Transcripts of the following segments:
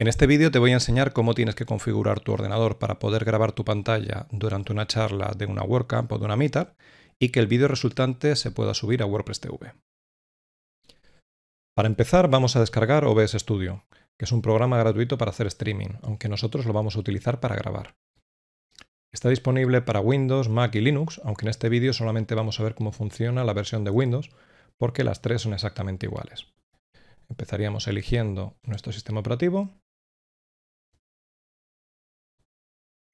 En este vídeo te voy a enseñar cómo tienes que configurar tu ordenador para poder grabar tu pantalla durante una charla de una WordCamp o de una Meetup y que el vídeo resultante se pueda subir a WordPress TV. Para empezar vamos a descargar OBS Studio, que es un programa gratuito para hacer streaming, aunque nosotros lo vamos a utilizar para grabar. Está disponible para Windows, Mac y Linux, aunque en este vídeo solamente vamos a ver cómo funciona la versión de Windows, porque las tres son exactamente iguales. Empezaríamos eligiendo nuestro sistema operativo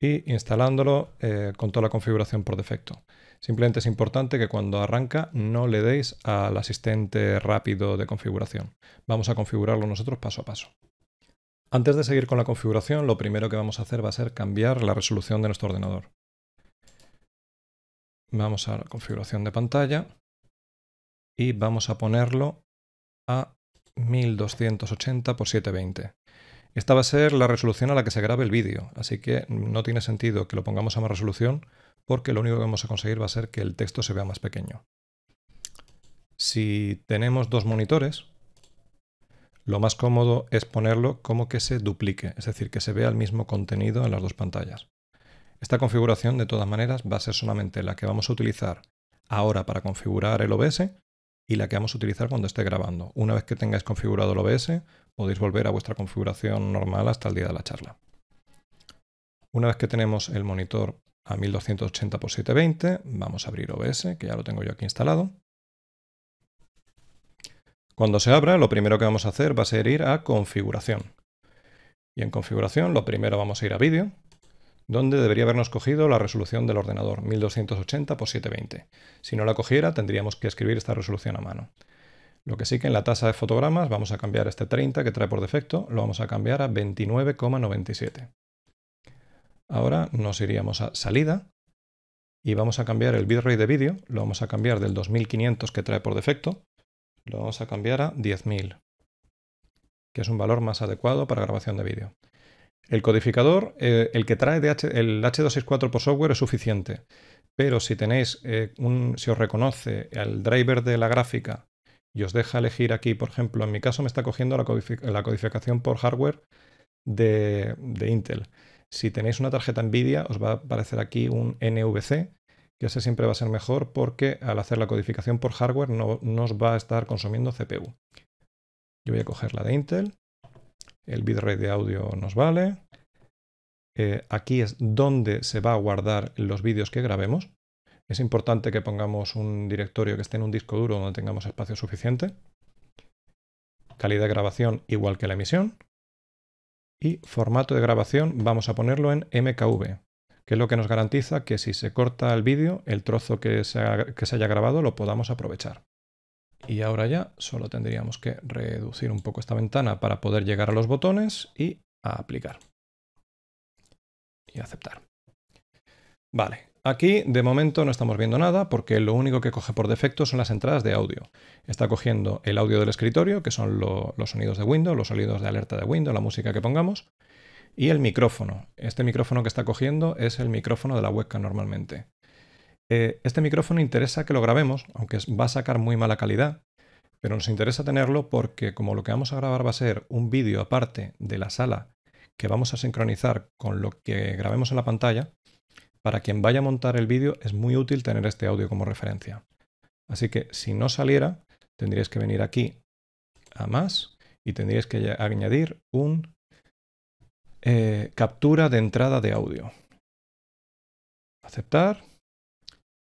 y instalándolo eh, con toda la configuración por defecto. Simplemente es importante que cuando arranca no le deis al asistente rápido de configuración. Vamos a configurarlo nosotros paso a paso. Antes de seguir con la configuración, lo primero que vamos a hacer va a ser cambiar la resolución de nuestro ordenador. Vamos a la configuración de pantalla y vamos a ponerlo a 1280 x 720. Esta va a ser la resolución a la que se grabe el vídeo, así que no tiene sentido que lo pongamos a más resolución porque lo único que vamos a conseguir va a ser que el texto se vea más pequeño. Si tenemos dos monitores, lo más cómodo es ponerlo como que se duplique, es decir, que se vea el mismo contenido en las dos pantallas. Esta configuración, de todas maneras, va a ser solamente la que vamos a utilizar ahora para configurar el OBS y la que vamos a utilizar cuando esté grabando. Una vez que tengáis configurado el OBS, podéis volver a vuestra configuración normal hasta el día de la charla. Una vez que tenemos el monitor a 1280x720, vamos a abrir OBS, que ya lo tengo yo aquí instalado. Cuando se abra, lo primero que vamos a hacer va a ser ir a configuración. Y en configuración, lo primero vamos a ir a vídeo, donde debería habernos cogido la resolución del ordenador, 1280 x 720. Si no la cogiera, tendríamos que escribir esta resolución a mano. Lo que sí que en la tasa de fotogramas vamos a cambiar este 30 que trae por defecto, lo vamos a cambiar a 29,97. Ahora nos iríamos a salida y vamos a cambiar el bitrate de vídeo, lo vamos a cambiar del 2500 que trae por defecto, lo vamos a cambiar a 10.000, que es un valor más adecuado para grabación de vídeo. El codificador, eh, el que trae de el H264 por software es suficiente, pero si tenéis, eh, un, si os reconoce el driver de la gráfica y os deja elegir aquí, por ejemplo, en mi caso me está cogiendo la, codificación por hardware de, Intel. Si tenéis una tarjeta NVIDIA os va a aparecer aquí un NVC, que ese siempre va a ser mejor porque al hacer la codificación por hardware no, no os va a estar consumiendo CPU. Yo voy a coger la de Intel el bitrate de audio nos vale. Eh, aquí es donde se va a guardar los vídeos que grabemos. Es importante que pongamos un directorio que esté en un disco duro donde tengamos espacio suficiente. Calidad de grabación igual que la emisión. Y formato de grabación vamos a ponerlo en MKV, que es lo que nos garantiza que si se corta el vídeo, el trozo que se haya grabado lo podamos aprovechar. Y ahora ya solo tendríamos que reducir un poco esta ventana para poder llegar a los botones y a aplicar. Y aceptar. Vale, aquí de momento no estamos viendo nada porque lo único que coge por defecto son las entradas de audio. Está cogiendo el audio del escritorio, que son los sonidos de Windows, los sonidos de alerta de Windows, la música que pongamos, y el micrófono. Este micrófono que está cogiendo es el micrófono de la webcam normalmente. Eh, este micrófono interesa que lo grabemos, aunque va a sacar muy mala calidad, pero nos interesa tenerlo porque como lo que vamos a grabar va a ser un vídeo aparte de la sala que vamos a sincronizar con lo que grabemos en la pantalla, para quien vaya a montar el vídeo es muy útil tener este audio como referencia. Así que si no saliera, tendríais que venir aquí a más y tendríais que añadir un eh, captura de entrada de audio. Aceptar.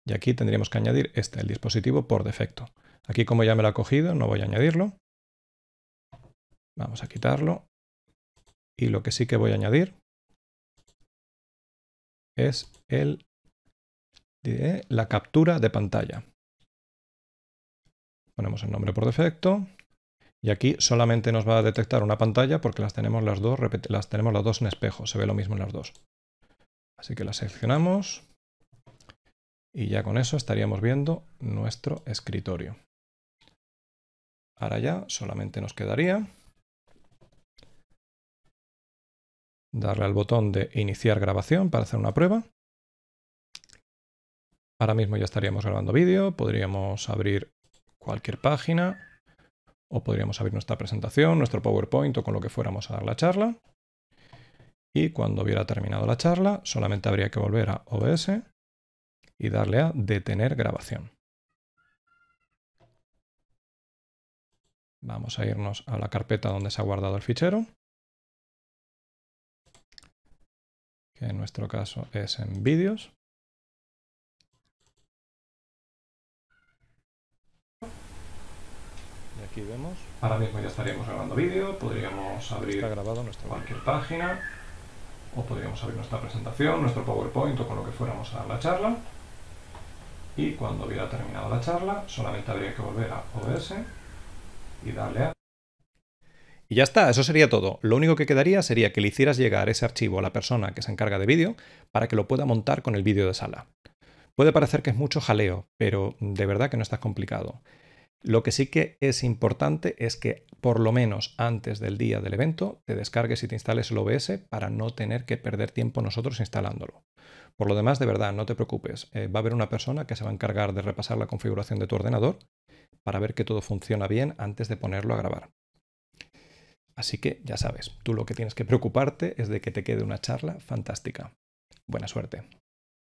Y aquí tendríamos que añadir este, el dispositivo por defecto. Aquí como ya me lo ha cogido, no voy a añadirlo. Vamos a quitarlo. Y lo que sí que voy a añadir es el, de la captura de pantalla. Ponemos el nombre por defecto. Y aquí solamente nos va a detectar una pantalla porque las tenemos las dos, las tenemos las dos en espejo. Se ve lo mismo en las dos. Así que las seleccionamos y ya con eso estaríamos viendo nuestro escritorio. Ahora ya solamente nos quedaría darle al botón de iniciar grabación para hacer una prueba. Ahora mismo ya estaríamos grabando vídeo, podríamos abrir cualquier página o podríamos abrir nuestra presentación, nuestro PowerPoint o con lo que fuéramos a dar la charla. Y cuando hubiera terminado la charla, solamente habría que volver a OBS y darle a detener grabación. Vamos a irnos a la carpeta donde se ha guardado el fichero, que en nuestro caso es en vídeos. Y aquí vemos. Ahora mismo ya estaríamos grabando vídeo, podríamos abrir grabado cualquier página, o podríamos abrir nuestra presentación, nuestro PowerPoint o con lo que fuéramos a la charla y cuando hubiera terminado la charla solamente habría que volver a OBS y darle a... Y ya está, eso sería todo. Lo único que quedaría sería que le hicieras llegar ese archivo a la persona que se encarga de vídeo para que lo pueda montar con el vídeo de sala. Puede parecer que es mucho jaleo, pero de verdad que no está complicado. Lo que sí que es importante es que por lo menos antes del día del evento te descargues y te instales el OBS para no tener que perder tiempo nosotros instalándolo. Por lo demás, de verdad, no te preocupes. Eh, va a haber una persona que se va a encargar de repasar la configuración de tu ordenador para ver que todo funciona bien antes de ponerlo a grabar. Así que ya sabes, tú lo que tienes que preocuparte es de que te quede una charla fantástica. Buena suerte.